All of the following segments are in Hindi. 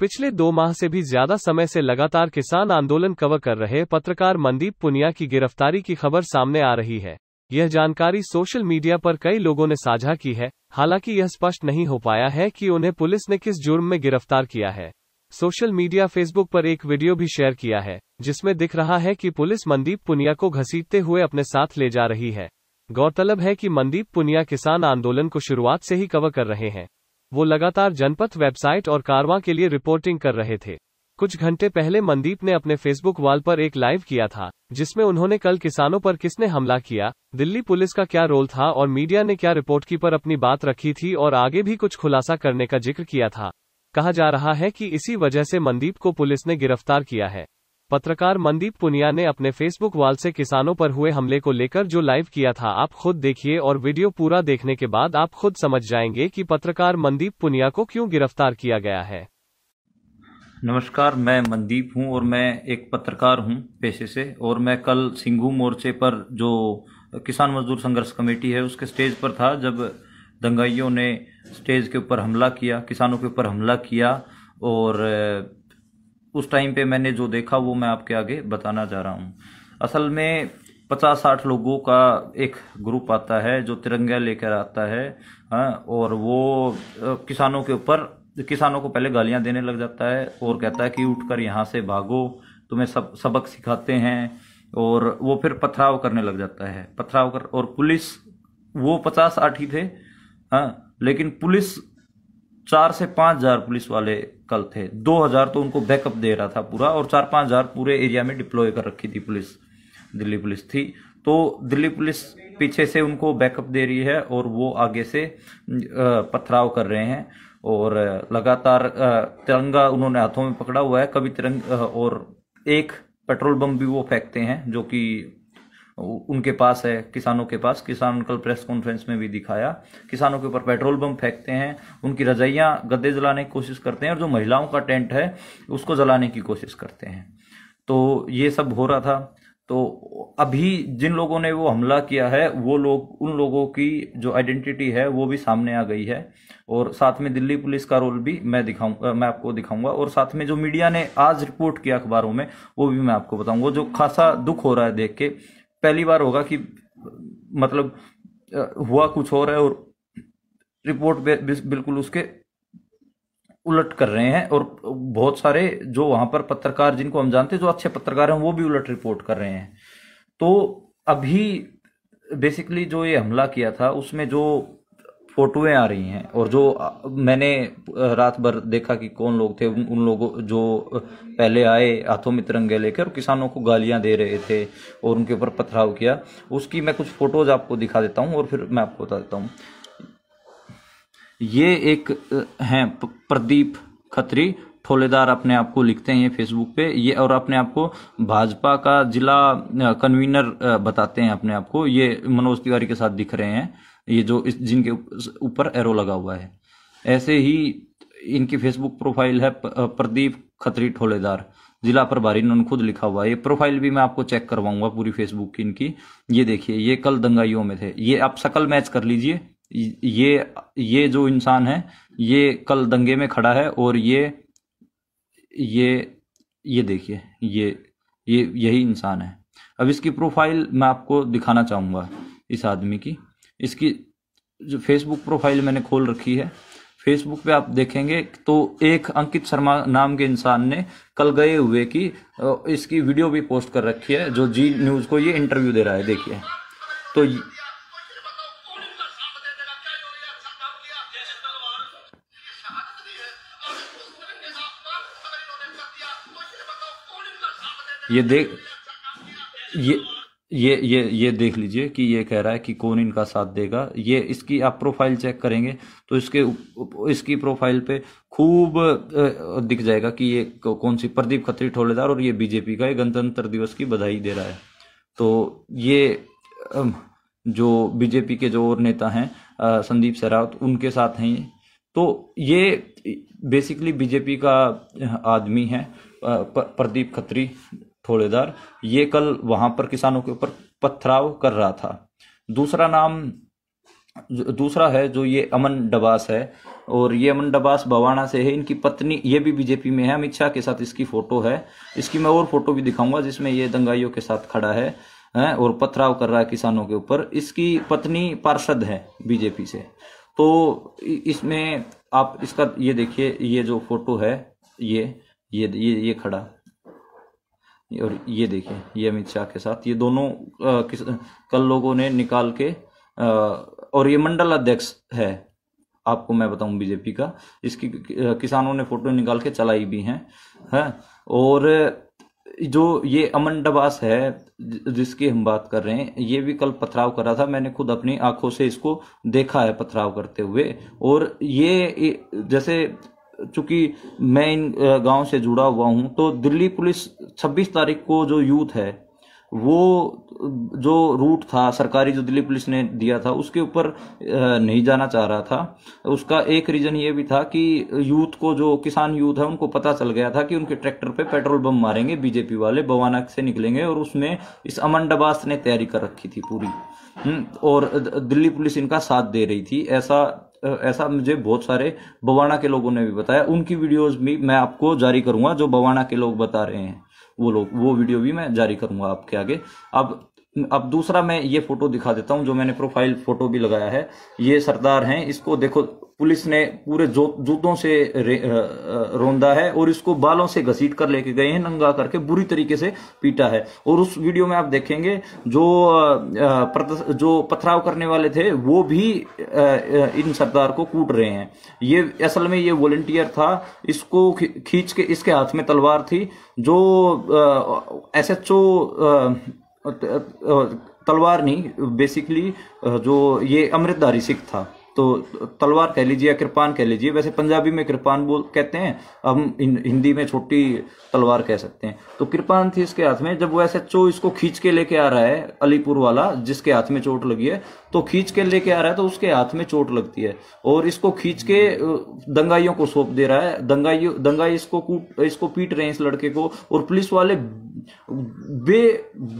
पिछले दो माह से भी ज्यादा समय से लगातार किसान आंदोलन कवर कर रहे पत्रकार मनदीप पुनिया की गिरफ्तारी की खबर सामने आ रही है यह जानकारी सोशल मीडिया पर कई लोगों ने साझा की है हालांकि यह स्पष्ट नहीं हो पाया है कि उन्हें पुलिस ने किस जुर्म में गिरफ्तार किया है सोशल मीडिया फेसबुक पर एक वीडियो भी शेयर किया है जिसमें दिख रहा है कि पुलिस मनदीप पुनिया को घसीटते हुए अपने साथ ले जा रही है गौरतलब है कि मनदीप पुनिया किसान आंदोलन को शुरुआत से ही कवर कर रहे हैं वो लगातार जनपथ वेबसाइट और कारवां के लिए रिपोर्टिंग कर रहे थे कुछ घंटे पहले मनदीप ने अपने फेसबुक वॉल पर एक लाइव किया था जिसमें उन्होंने कल किसानों पर किसने हमला किया दिल्ली पुलिस का क्या रोल था और मीडिया ने क्या रिपोर्ट की पर अपनी बात रखी थी और आगे भी कुछ खुलासा करने का जिक्र किया था कहा जा रहा है कि इसी वजह से मनदीप को पुलिस ने गिरफ्तार किया है पत्रकार मनदीप पुनिया ने अपने फेसबुक वाल से किसानों पर हुए हमले को लेकर जो लाइव किया था आप खुद देखिए और वीडियो पूरा देखने के बाद आप खुद समझ जाएंगे कि पत्रकार मनदीप पुनिया को क्यों गिरफ्तार किया गया है नमस्कार मैं मनदीप हूं और मैं एक पत्रकार हूं पेशे से और मैं कल सिंघू मोर्चे पर जो किसान मजदूर संघर्ष कमेटी है उसके स्टेज पर था जब दंगाइयों ने स्टेज के ऊपर हमला किया किसानों के ऊपर हमला किया और उस टाइम पे मैंने जो देखा वो मैं आपके आगे बताना जा रहा हूँ असल में पचास साठ लोगों का एक ग्रुप आता है जो तिरंगा लेकर आता है हा? और वो किसानों के ऊपर किसानों को पहले गालियाँ देने लग जाता है और कहता है कि उठकर यहाँ से भागो तुम्हें सब सबक सिखाते हैं और वो फिर पथराव करने लग जाता है पथराव कर और पुलिस वो पचास आठ ही थे हाँ लेकिन पुलिस चार से पाँच हजार पुलिस वाले कल थे 2000 तो उनको बैकअप दे रहा था पूरा और चार पाँच हज़ार पूरे एरिया में डिप्लॉय कर रखी थी पुलिस दिल्ली पुलिस थी तो दिल्ली पुलिस पीछे से उनको बैकअप दे रही है और वो आगे से पथराव कर रहे हैं और लगातार तिरंगा उन्होंने हाथों में पकड़ा हुआ है कभी तिरंग और एक पेट्रोल बम भी वो फेंकते हैं जो कि उनके पास है किसानों के पास किसान कल प्रेस कॉन्फ्रेंस में भी दिखाया किसानों के ऊपर पेट्रोल बम फेंकते हैं उनकी रजाइयाँ गद्दे जलाने की कोशिश करते हैं और जो महिलाओं का टेंट है उसको जलाने की कोशिश करते हैं तो ये सब हो रहा था तो अभी जिन लोगों ने वो हमला किया है वो लोग उन लोगों की जो आइडेंटिटी है वो भी सामने आ गई है और साथ में दिल्ली पुलिस का रोल भी मैं दिखाऊंगा मैं आपको दिखाऊंगा और साथ में जो मीडिया ने आज रिपोर्ट किया अखबारों में वो भी मैं आपको बताऊंगा जो खासा दुख हो रहा है देख के पहली बार होगा कि मतलब हुआ कुछ और है और रिपोर्ट बिल्कुल उसके उलट कर रहे हैं और बहुत सारे जो वहां पर पत्रकार जिनको हम जानते हैं जो अच्छे पत्रकार हैं वो भी उलट रिपोर्ट कर रहे हैं तो अभी बेसिकली जो ये हमला किया था उसमें जो फोटोएं आ रही हैं और जो मैंने रात भर देखा कि कौन लोग थे उन लोगों जो पहले आए हाथों में तिरंगे लेकर किसानों को गालियां दे रहे थे और उनके ऊपर पथराव किया उसकी मैं कुछ फोटोज आपको दिखा देता हूँ और फिर मैं आपको बता देता हूँ ये एक हैं प्रदीप खत्री ठोलेदार अपने आप को लिखते हैं फेसबुक पे ये और अपने आप को भाजपा का जिला कन्वीनर बताते हैं अपने आप को ये मनोज तिवारी के साथ दिख रहे हैं ये जो इस जिनके ऊपर एरो लगा हुआ है ऐसे ही इनकी फेसबुक प्रोफाइल है प्रदीप खत्री ठोलेदार जिला प्रभारी इन्होंने खुद लिखा हुआ है ये प्रोफाइल भी मैं आपको चेक करवाऊंगा पूरी फेसबुक की इनकी ये देखिए ये कल दंगाइयों में थे ये आप सकल मैच कर लीजिए ये ये जो इंसान है ये कल दंगे में खड़ा है और ये ये ये देखिए ये ये यही इंसान है अब इसकी प्रोफाइल मैं आपको दिखाना चाहूँगा इस आदमी की इसकी जो फेसबुक प्रोफाइल मैंने खोल रखी है फेसबुक पे आप देखेंगे तो एक अंकित शर्मा नाम के इंसान ने कल गए हुए की इसकी वीडियो भी पोस्ट कर रखी है जो जी न्यूज़ को ये इंटरव्यू दे रहा है देखिए तो ये देख ये ये ये ये देख लीजिए कि ये कह रहा है कि कौन इनका साथ देगा ये इसकी आप प्रोफाइल चेक करेंगे तो इसके इसकी प्रोफाइल पे खूब दिख जाएगा कि ये कौन सी प्रदीप खत्री ठोलेदार और ये बीजेपी का ये गणतंत्र दिवस की बधाई दे रहा है तो ये जो बीजेपी के जो और नेता हैं संदीप सरावत उनके साथ हैं ये तो ये बेसिकली बीजेपी का आदमी है प्रदीप खत्री खोलेदार ये कल वहां पर किसानों के ऊपर पथराव कर रहा था दूसरा नाम दूसरा है जो ये अमन डबास है और ये अमन डबास बवाना से है इनकी पत्नी ये भी बीजेपी में है अमित शाह के साथ इसकी फोटो है इसकी मैं और फोटो भी दिखाऊंगा जिसमें ये दंगाइयों के साथ खड़ा है और पथराव कर रहा है किसानों के ऊपर इसकी पत्नी पार्षद है बीजेपी से तो इसमें आप इसका ये देखिए ये जो फोटो है ये ये ये, ये खड़ा और ये देखिए ये अमित शाह के साथ ये दोनों आ, किस कल लोगों ने निकाल के आ, और ये मंडल अध्यक्ष है आपको मैं बताऊं बीजेपी का इसकी किसानों ने फोटो निकाल के चलाई भी हैं है और जो ये अमन डबास है जिसकी हम बात कर रहे हैं ये भी कल पथराव करा था मैंने खुद अपनी आंखों से इसको देखा है पथराव करते हुए और ये जैसे चूंकि मैं इन गांव से जुड़ा हुआ हूं तो दिल्ली पुलिस 26 तारीख को जो यूथ है वो जो रूट था सरकारी जो दिल्ली पुलिस ने दिया था उसके ऊपर नहीं जाना चाह रहा था उसका एक रीज़न ये भी था कि यूथ को जो किसान यूथ है उनको पता चल गया था कि उनके ट्रैक्टर पे पेट्रोल बम मारेंगे बीजेपी वाले बवाना से निकलेंगे और उसमें इस अमन डबास ने तैयारी कर रखी थी पूरी हम्म, और दिल्ली पुलिस इनका साथ दे रही थी ऐसा ऐसा मुझे बहुत सारे बवाना के लोगों ने भी बताया उनकी वीडियोज़ भी मैं आपको जारी करूँगा जो बवाना के लोग बता रहे हैं वो लोग वो वीडियो भी मैं जारी करूंगा आपके आगे अब अब दूसरा मैं ये फोटो दिखा देता हूँ जो मैंने प्रोफाइल फोटो भी लगाया है ये सरदार हैं इसको देखो पुलिस ने पूरे जूतों से रोंदा है और इसको बालों से घसीट कर लेके गए हैं नंगा करके बुरी तरीके से पीटा है और उस वीडियो में आप देखेंगे जो जो पथराव करने वाले थे वो भी इन सरदार को कूट रहे हैं ये असल में ये वॉलेंटियर था इसको खींच के इसके हाथ में तलवार थी जो एस एच ओ तलवार नहीं बेसिकली जो ये अमृतधारी सिख था तो तलवार कह लीजिए या कृपान कह लीजिए वैसे पंजाबी में कृपान बोल कहते हैं हम हिंदी में छोटी तलवार कह सकते हैं तो कृपान थी इसके हाथ में जब वो ऐसे चो इसको खींच के लेके आ रहा है अलीपुर वाला जिसके हाथ में चोट लगी है तो खींच के लेके आ रहा है तो उसके हाथ में चोट लगती है और इसको खींच के दंगाइयों को सौंप दे रहा है दंगाई दंगाई इसको इसको पीट रहे हैं इस लड़के को और पुलिस वाले बे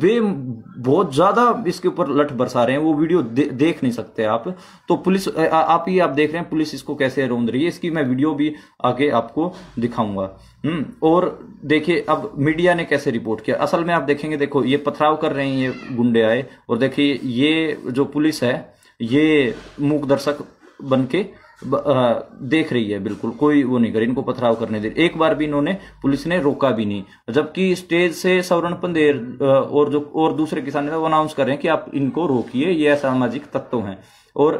बे बहुत ज्यादा इसके ऊपर लठ बरसा रहे हैं वो वीडियो देख नहीं सकते आप तो पुलिस आप ये आप देख रहे हैं पुलिस इसको कैसे रोंद रही है इसकी मैं वीडियो भी आगे आपको दिखाऊंगा हम्म और देखिए अब मीडिया ने कैसे रिपोर्ट किया असल में आप देखेंगे देखो ये पथराव कर रहे हैं ये गुंडे आए और देखिए ये जो पुलिस है ये मूक दर्शक बन के देख रही है बिल्कुल कोई वो नहीं कर इनको पथराव करने दे एक बार भी इन्होंने पुलिस ने रोका भी नहीं जबकि स्टेज से सवरण पंदेर और जो और दूसरे किसान वो अनाउंस कर रहे हैं कि आप इनको रोकिए ये असामाजिक तत्व हैं और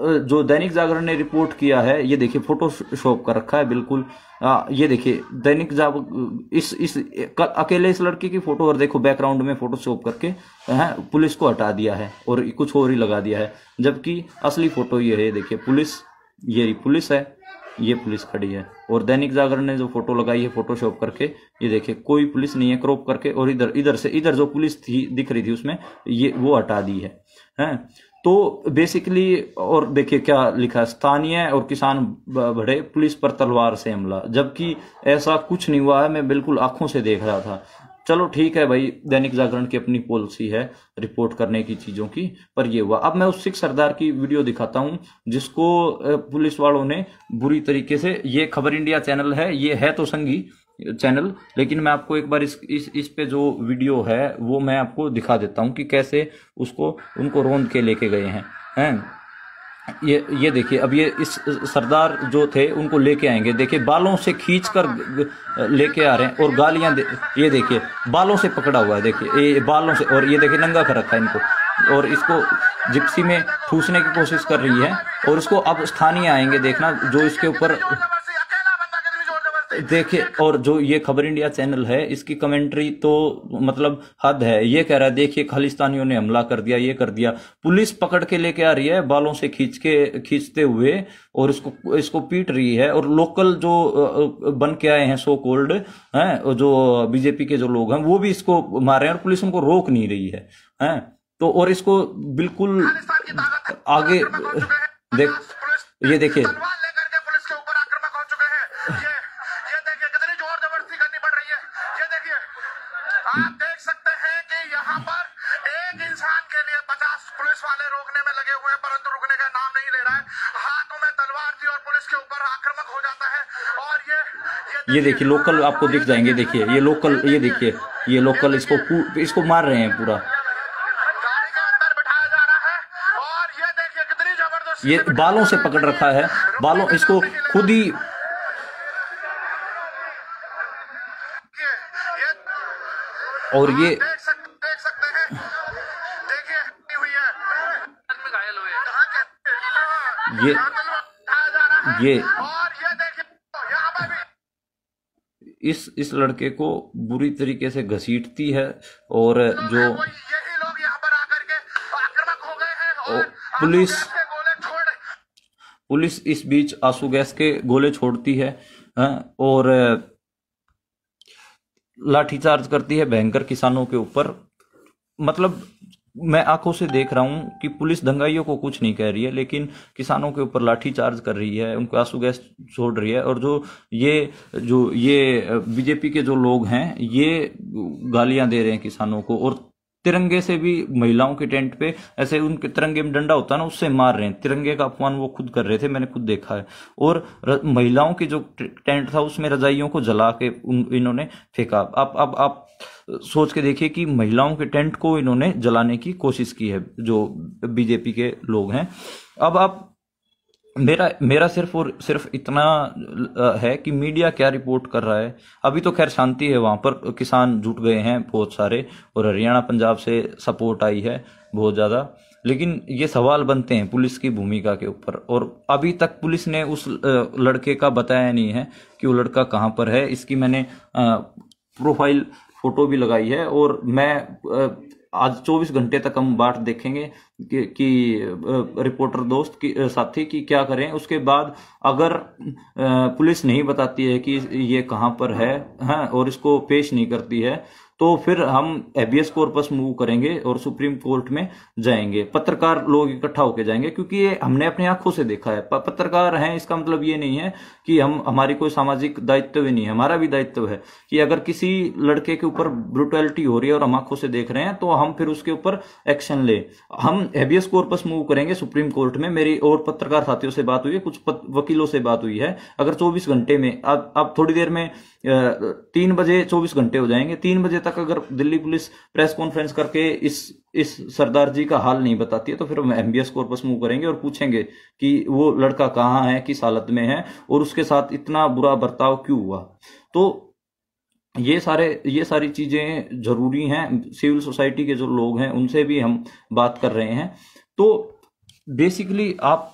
जो दैनिक जागरण ने रिपोर्ट किया है ये देखिए फोटोशॉप कर रखा है बिल्कुल आ, ये देखिए दैनिक जाग इस इस कल अकेले इस लड़के की फोटो और देखो बैकग्राउंड में फोटोशॉप करके है पुलिस को हटा दिया है और कुछ और ही लगा दिया है जबकि असली फोटो ये है देखिए पुलिस ये पुलिस है ये पुलिस खड़ी है और दैनिक जागरण ने जो फोटो लगाई है फोटोशॉप करके ये देखिए कोई पुलिस नहीं है क्रॉप करके और इधर इधर से इधर जो पुलिस थी दिख रही थी उसमें ये वो हटा दी है हैं तो बेसिकली और देखिए क्या लिखा स्थानीय और किसान बढ़े पुलिस पर तलवार से हमला जबकि ऐसा कुछ नहीं हुआ है मैं बिल्कुल आंखों से देख रहा था चलो ठीक है भाई दैनिक जागरण की अपनी पॉलिसी है रिपोर्ट करने की चीज़ों की पर ये हुआ अब मैं उस सिख सरदार की वीडियो दिखाता हूं जिसको पुलिस वालों ने बुरी तरीके से ये खबर इंडिया चैनल है ये है तो संगी चैनल लेकिन मैं आपको एक बार इस इस इस पे जो वीडियो है वो मैं आपको दिखा देता हूँ कि कैसे उसको उनको रोंद के लेके गए हैं हैं ये ये देखिए अब ये इस सरदार जो थे उनको लेके आएंगे देखिए बालों से खींच कर लेके आ रहे हैं और गालियां दे, ये देखिए बालों से पकड़ा हुआ है देखिए ये बालों से और ये देखिए नंगा कर रखा है इनको और इसको जिप्सी में ठूसने की कोशिश कर रही है और उसको अब स्थानीय आएंगे देखना जो इसके ऊपर देखिए और जो ये खबर इंडिया चैनल है इसकी कमेंट्री तो मतलब हद है ये कह रहा है देखिए खालिस्तानियों ने हमला कर दिया ये कर दिया पुलिस पकड़ के लेके आ रही है बालों से खींच के खींचते हुए और इसको इसको पीट रही है और लोकल जो बन के आए हैं सो कोल्ड है जो बीजेपी के जो लोग हैं वो भी इसको मार रहे हैं और पुलिस उनको रोक नहीं रही है है? तो और इसको बिल्कुल आगे देख ये देखिए आप देख सकते हैं कि यहाँ पर एक इंसान के लिए पचास पुलिस वाले रोकने में लगे हुए हैं परंतु रुकने का नाम नहीं ले रहा है हाथों में तलवार थी और पुलिस के ऊपर आक्रमक हो जाता है और ये ये, देखिए लोकल आपको दिख जाएंगे देखिए ये लोकल ये देखिए ये लोकल इसको इसको मार रहे हैं पूरा ये बालों से पकड़ रखा है बालों इसको खुद ही और ये हाँ, ये तो ये इस इस लड़के को बुरी तरीके से घसीटती है और जो पुलिस पुलिस इस बीच आंसू गैस के गोले छोड़ती है हाँ, और लाठीचार्ज करती है भयंकर किसानों के ऊपर मतलब मैं आंखों से देख रहा हूं कि पुलिस दंगाइयों को कुछ नहीं कह रही है लेकिन किसानों के ऊपर लाठी चार्ज कर रही है उनको आंसू गैस छोड़ रही है और जो ये जो ये बीजेपी के जो लोग हैं ये गालियां दे रहे हैं किसानों को और तिरंगे से भी महिलाओं के टेंट पे ऐसे उनके तिरंगे में डंडा होता है ना उससे मार रहे हैं तिरंगे का अपमान वो खुद कर रहे थे मैंने खुद देखा है और महिलाओं के जो टेंट था उसमें रजाइयों को जला के उन, इन्होंने फेंका अब अब आप सोच के देखिए कि महिलाओं के टेंट को इन्होंने जलाने की कोशिश की है जो बीजेपी के लोग हैं अब आप मेरा मेरा सिर्फ और सिर्फ इतना है कि मीडिया क्या रिपोर्ट कर रहा है अभी तो खैर शांति है वहां पर किसान जुट गए हैं बहुत सारे और हरियाणा पंजाब से सपोर्ट आई है बहुत ज़्यादा लेकिन ये सवाल बनते हैं पुलिस की भूमिका के ऊपर और अभी तक पुलिस ने उस लड़के का बताया नहीं है कि वो लड़का कहाँ पर है इसकी मैंने प्रोफाइल फोटो भी लगाई है और मैं आज 24 घंटे तक हम बाट देखेंगे कि, कि रिपोर्टर दोस्त की साथी की क्या करें उसके बाद अगर पुलिस नहीं बताती है कि ये कहाँ पर है हाँ, और इसको पेश नहीं करती है तो फिर हम एबीएस कोर्पस मूव करेंगे और सुप्रीम कोर्ट में जाएंगे पत्रकार लोग इकट्ठा होकर जाएंगे क्योंकि ये हमने अपनी आंखों से देखा है पत्रकार हैं इसका मतलब ये नहीं है कि हम हमारी कोई सामाजिक दायित्व भी नहीं है हमारा भी दायित्व है कि अगर किसी लड़के के ऊपर ब्रुटैलिटी हो रही है और हम आंखों से देख रहे हैं तो हम फिर उसके ऊपर एक्शन ले हम एबीएस कोर्पस मूव करेंगे सुप्रीम कोर्ट में मेरी और पत्रकार साथियों से बात हुई है कुछ वकीलों से बात हुई है अगर चौबीस घंटे में अब अब थोड़ी देर में तीन बजे चौबीस घंटे हो जाएंगे तीन बजे तक अगर दिल्ली पुलिस प्रेस कॉन्फ्रेंस करके इस इस सरदार जी का हाल नहीं बताती है तो फिर हम habeas corpus move करेंगे और पूछेंगे कि वो लड़का कहाँ है किस हालत में है और उसके साथ इतना बुरा बर्ताव क्यों हुआ तो ये सारे ये सारी चीजें जरूरी हैं सिविल सोसाइटी के जो लोग हैं उनसे भी हम बात कर रहे हैं तो बेसिकली आप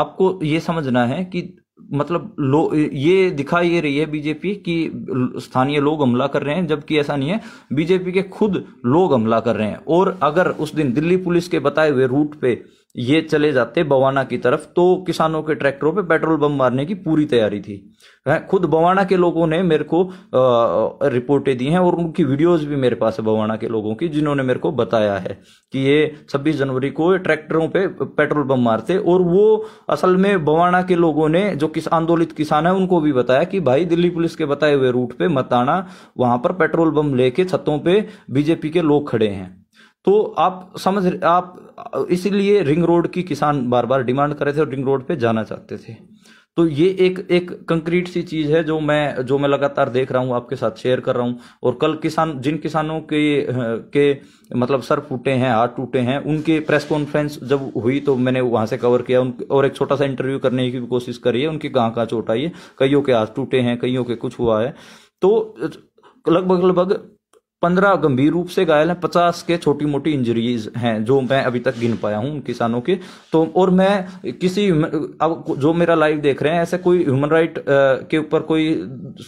आपको ये समझना है कि मतलब लो ये दिखा ये रही है बीजेपी कि स्थानीय लोग हमला कर रहे हैं जबकि ऐसा नहीं है बीजेपी के खुद लोग हमला कर रहे हैं और अगर उस दिन दिल्ली पुलिस के बताए हुए रूट पे ये चले जाते बवाना की तरफ तो किसानों के ट्रैक्टरों पे पेट्रोल बम मारने की पूरी तैयारी थी खुद बवाना के लोगों ने मेरे को रिपोर्टें दी हैं और उनकी वीडियोस भी मेरे पास है बवाना के लोगों की जिन्होंने मेरे को बताया है कि ये 26 जनवरी को ट्रैक्टरों पे पेट्रोल बम मारते और वो असल में बवाना के लोगों ने जो किस आंदोलित किसान है उनको भी बताया कि भाई दिल्ली पुलिस के बताए हुए रूट पे मत आना वहां पर पेट्रोल बम लेके छतों पर बीजेपी के लोग खड़े हैं तो आप समझ आप इसीलिए रिंग रोड की किसान बार बार डिमांड कर रहे थे और रिंग रोड पे जाना चाहते थे तो ये एक एक कंक्रीट सी चीज है जो मैं जो मैं लगातार देख रहा हूँ आपके साथ शेयर कर रहा हूँ और कल किसान जिन किसानों के के मतलब सर फूटे हैं हाथ टूटे हैं उनके प्रेस कॉन्फ्रेंस जब हुई तो मैंने वहां से कवर किया उन और एक छोटा सा इंटरव्यू करने की भी कोशिश करी है उनकी कहाँ का चोट आई है कईयों के हाथ टूटे हैं कईयों के कुछ हुआ है तो लगभग लगभग पंद्रह गंभीर रूप से घायल हैं पचास के छोटी मोटी इंजरीज हैं जो मैं अभी तक गिन पाया हूं उन किसानों के तो और मैं किसी अब जो मेरा लाइव देख रहे हैं ऐसे कोई ह्यूमन राइट के ऊपर कोई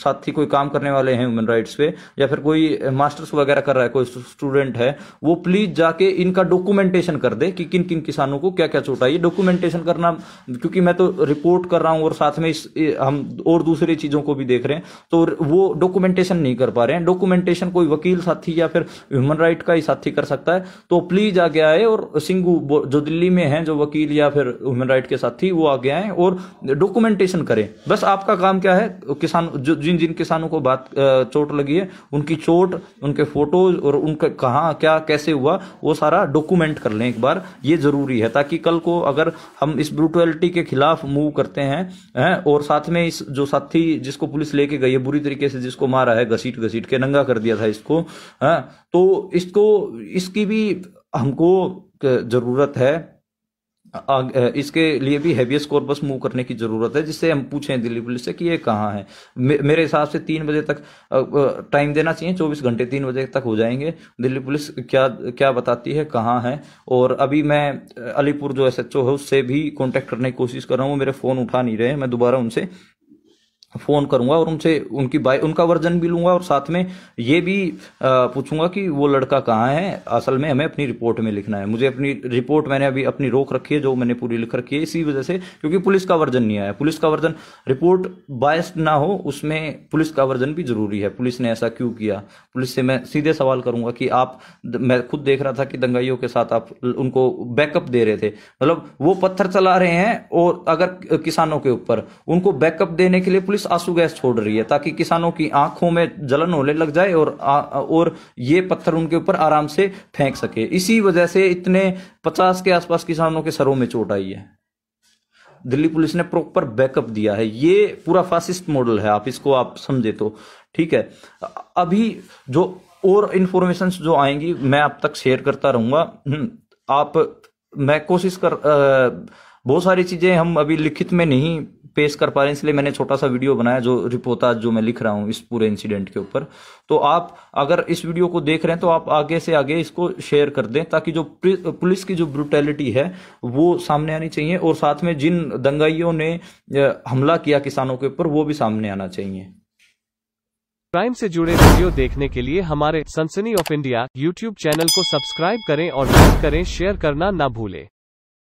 साथी कोई काम करने वाले हैं ह्यूमन राइट्स पे या फिर कोई मास्टर्स वगैरह कर रहा है कोई स्टूडेंट है वो प्लीज जाके इनका डॉक्यूमेंटेशन कर दे कि किन किन किसानों को क्या क्या चोट आई डॉक्यूमेंटेशन करना क्योंकि मैं तो रिपोर्ट कर रहा हूँ और साथ में इस हम और दूसरी चीजों को भी देख रहे हैं तो वो डॉक्यूमेंटेशन नहीं कर पा रहे हैं डॉक्यूमेंटेशन कोई वकील साथी या फिर ह्यूमन राइट का ही साथी कर सकता है तो प्लीज आगे आए और सिंगू जो दिल्ली में है जो वकील या फिर ह्यूमन राइट के साथी वो आगे आए और डॉक्यूमेंटेशन करें बस आपका काम क्या है किसान जो जिन जिन किसानों को बात चोट लगी है उनकी चोट उनके फोटोज और उनका कहाँ क्या कैसे हुआ वो सारा डॉक्यूमेंट कर लें एक बार ये जरूरी है ताकि कल को अगर हम इस ब्रूटलिटी के खिलाफ मूव करते हैं है? और साथ में इस जो साथी जिसको पुलिस लेके गई है बुरी तरीके से जिसको मारा है घसीट घसीट के नंगा कर दिया था इसको है? तो इसको इसकी भी हमको जरूरत है इसके लिए भी कोर कॉर्पस मूव करने की ज़रूरत है जिससे हम पूछें दिल्ली पुलिस से कि ये कहाँ है मे, मेरे हिसाब से तीन बजे तक टाइम देना चाहिए चौबीस घंटे तीन बजे तक हो जाएंगे दिल्ली पुलिस क्या क्या बताती है कहाँ है और अभी मैं अलीपुर जो एस एच है उससे भी कॉन्टेक्ट करने की कोशिश कर रहा हूँ वो मेरे फ़ोन उठा नहीं रहे मैं दोबारा उनसे फ़ोन करूंगा और उनसे उनकी बाई उनका वर्जन भी लूंगा और साथ में ये भी पूछूंगा कि वो लड़का कहाँ है असल में हमें अपनी रिपोर्ट में लिखना है मुझे अपनी रिपोर्ट मैंने अभी अपनी रोक रखी है जो मैंने पूरी लिख रखी है इसी वजह से क्योंकि पुलिस का वर्जन नहीं आया पुलिस का वर्जन रिपोर्ट बायस ना हो उसमें पुलिस का वर्जन भी ज़रूरी है पुलिस ने ऐसा क्यों किया पुलिस से मैं सीधे सवाल करूंगा कि आप मैं खुद देख रहा था कि दंगाइयों के साथ आप उनको बैकअप दे रहे थे मतलब वो पत्थर चला रहे हैं और अगर किसानों के ऊपर उनको बैकअप देने के लिए पुलिस पुलिस आंसू गैस छोड़ रही है ताकि किसानों की आंखों में जलन होने लग जाए और आ, और ये पत्थर उनके ऊपर आराम से फेंक सके इसी वजह से इतने पचास के आसपास किसानों के सरों में चोट आई है दिल्ली पुलिस ने प्रॉपर बैकअप दिया है ये पूरा फासिस्ट मॉडल है आप इसको आप समझे तो ठीक है अभी जो और इन्फॉर्मेशन जो आएंगी मैं आप तक शेयर करता रहूंगा हम्म, आप मैं कोशिश कर आ, बहुत सारी चीजें हम अभी लिखित में नहीं पेश कर पा रहे हैं इसलिए मैंने छोटा सा वीडियो बनाया जो रिपोर्टाज जो मैं लिख रहा हूँ इस पूरे इंसिडेंट के ऊपर तो आप अगर इस वीडियो को देख रहे हैं तो आप आगे से आगे इसको शेयर कर दें ताकि जो पुलिस की जो ब्रुटेलिटी है वो सामने आनी चाहिए और साथ में जिन दंगाइयों ने हमला किया किसानों के ऊपर वो भी सामने आना चाहिए क्राइम से जुड़े वीडियो देखने के लिए हमारे Sansani of India YouTube channel को सब्सक्राइब करें और लाइक करें शेयर करना ना भूलें